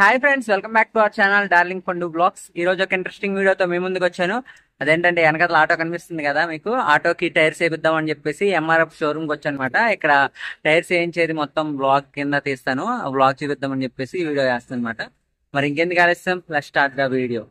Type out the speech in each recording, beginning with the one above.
hi friends welcome back to our channel darling Pandu blogs ఈ రోజు ఒక ఇంట్రెస్టింగ్ వీడియోతో మీ ముందుకు వచ్చాను అదేంటంటే వెనకాల ఆటో కనిపిస్తుంది కదా మీకు ఆటోకి టైర్స్ వేపిద్దాం అని చెప్పేసి ఎంఆర్ఎఫ్ షోరూమ్కి అనమాట ఇక్కడ టైర్స్ వేయించేది మొత్తం బ్లాగ్ కింద తీస్తాను బ్లాగ్ చూపిద్దామని చెప్పేసి వీడియో వేస్తాను అనమాట మరి ఇంకెందుకు ఆలస్యం ప్లస్ స్టార్ట్ ద వీడియో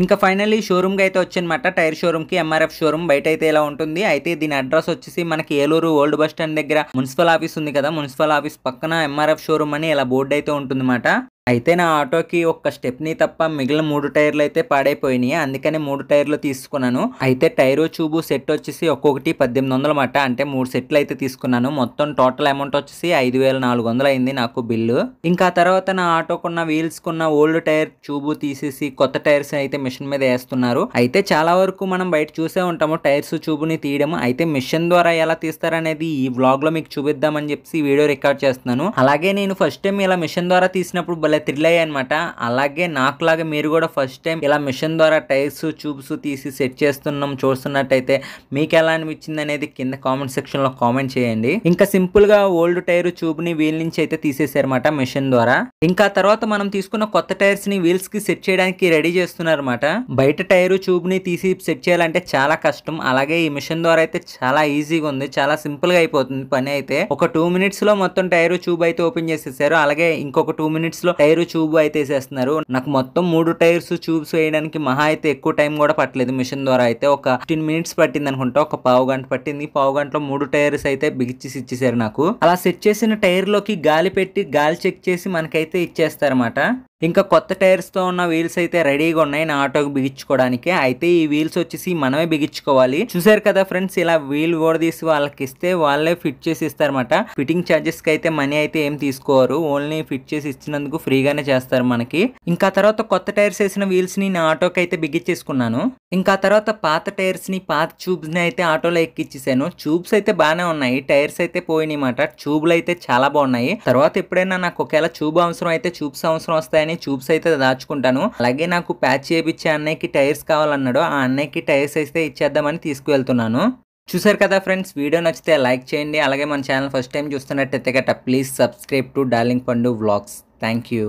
ఇంకా ఫైనల్లీ షోరూమ్కి అయితే వచ్చనమాట టైర్ షోరూమ్కి ఎంఆర్ఎఫ్ షోరూమ్ బయట అయితే ఇలా ఉంటుంది అయితే దీని అడ్రస్ వచ్చేసి మనకి ఏలూరు ఓల్డ్ బస్ స్టాండ్ దగ్గర మున్సిపల్ ఆఫీస్ ఉంది కదా మున్సిపల్ ఆఫీస్ పక్కన ఎంఆర్ఎఫ్ షోరూమ్ అని ఇలా బోర్డు అయితే ఉంటుందన్నమాట అయితే నా ఆటోకి ఒక్క స్టెప్ని తప్ప మిగిలిన మూడు టైర్లు అయితే పాడైపోయినాయి అందుకనే మూడు టైర్లు తీసుకున్నాను అయితే టైరు చూబు సెట్ వచ్చేసి ఒక్కొక్కటి పద్దెనిమిది వందల మాట అంటే మూడు సెట్లు అయితే తీసుకున్నాను మొత్తం టోటల్ అమౌంట్ వచ్చేసి ఐదు వేల నాలుగు వందలు అయింది నాకు బిల్లు ఇంకా తర్వాత నా ఆటోకున్న వీల్స్కున్న ఓల్డ్ టైర్ చూబు తీసేసి కొత్త టైర్స్ అయితే మిషన్ మీద వేస్తున్నారు అయితే చాలా వరకు మనం బయట చూసే ఉంటాము టైర్స్ చూబుని తీయడం అయితే మిషన్ ద్వారా ఎలా తీస్తారనేది ఈ వ్లాగ్లో మీకు చూపిద్దామని చెప్పి వీడియో రికార్డ్ చేస్తున్నాను అలాగే నేను ఫస్ట్ టైం ఇలా మిషన్ ద్వారా తీసినప్పుడు భలే భలే థ్రిల్ అయ్యాయి అనమాట అలాగే నాకు లాగా మీరు కూడా ఫస్ట్ టైం ఇలా మిషన్ ద్వారా టైర్స్ చూప్స్ తీసి సెట్ చేస్తున్నాం చూస్తున్నట్టయితే మీకు ఎలా అనిపించింది అనేది కింద కామెంట్ సెక్షన్లో కామెంట్ చేయండి ఇంకా సింపుల్గా ఓల్డ్ టైర్ చూపుని వీల్ నుంచి అయితే తీసేసారన్నమాట మిషన్ ద్వారా ఇంకా తర్వాత మనం తీసుకున్న కొత్త టైర్స్ ని వీల్స్ కి సెట్ చేయడానికి రెడీ చేస్తున్నారన్నమాట బయట టైర్ చూపుని తీసి సెట్ చేయాలంటే చాలా కష్టం అలాగే ఈ మిషన్ ద్వారా అయితే చాలా ఈజీగా ఉంది చాలా సింపుల్ గా అయిపోతుంది పని అయితే ఒక టూ మినిట్స్ లో మొత్తం టైర్ చూబ్ అయితే ఓపెన్ చేసేసారు అలాగే ఇంకొక టూ మినిట్స్ లో టైర్ చూబు అయితే వేసేస్తున్నారు నాకు మొత్తం మూడు టైర్స్ చూబ్స్ వేయడానికి మహా అయితే ఎక్కువ టైం కూడా పట్టలేదు మిషన్ ద్వారా అయితే ఒక ఫిఫ్టీన్ మినిట్స్ పట్టింది అనుకుంటా ఒక పావు గంట పట్టింది పావు గంటలో మూడు టైర్స్ అయితే బిగిచ్చి ఇచ్చేసారు నాకు అలా సెట్ చేసిన టైర్ లోకి గాలి పెట్టి గాలి చెక్ చేసి మనకైతే ఇచ్చేస్తారన్నమాట ఇంకా కొత్త టైర్స్తో ఉన్న వీల్స్ అయితే రెడీగా ఉన్నాయి నా ఆటోకి బిగించుకోవడానికి అయితే ఈ వీల్స్ వచ్చేసి మనమే బిగించుకోవాలి చూసారు కదా ఫ్రెండ్స్ ఇలా వీల్ కూడా తీసి వాళ్ళకి ఇస్తే వాళ్ళే ఫిట్ చేసి ఇస్తారన్నమాట ఫిట్టింగ్ ఛార్జెస్ కి అయితే మనీ అయితే ఏం తీసుకోరు ఓన్లీ ఫిట్ చేసి ఇచ్చినందుకు ఫ్రీగానే చేస్తారు మనకి ఇంకా తర్వాత కొత్త టైర్స్ వేసిన వీల్స్ ని నా ఆటోకి అయితే బిగించేసుకున్నాను ఇంకా తర్వాత పాత టైర్స్ ని పాత ట్యూబ్స్ ని అయితే ఆటోలో ఎక్కిచ్చేసాను ట్యూబ్స్ అయితే బాగానే ఉన్నాయి టైర్స్ అయితే పోయినాయి అన్నమాట ట్యూబ్లు అయితే చాలా బాగున్నాయి తర్వాత ఎప్పుడైనా నాకు ఒకవేళ ట్యూబ్ అవసరం అయితే ట్యూబ్స్ అవసరం వస్తాయని అలానే చూప్స్ అయితే దాచుకుంటాను అలాగే నాకు ప్యాచ్ చేయించే అన్నయ్యకి టైర్స్ కావాలన్నాడు ఆ అన్నయ్యకి టైర్స్ అయితే ఇచ్చేద్దామని తీసుకువెళ్తున్నాను చూసారు కదా ఫ్రెండ్స్ వీడియో నచ్చితే లైక్ చేయండి అలాగే మన ఛానల్ ఫస్ట్ టైం చూస్తున్నట్టయితే గట్ట please subscribe to darling Pandu vlogs thank you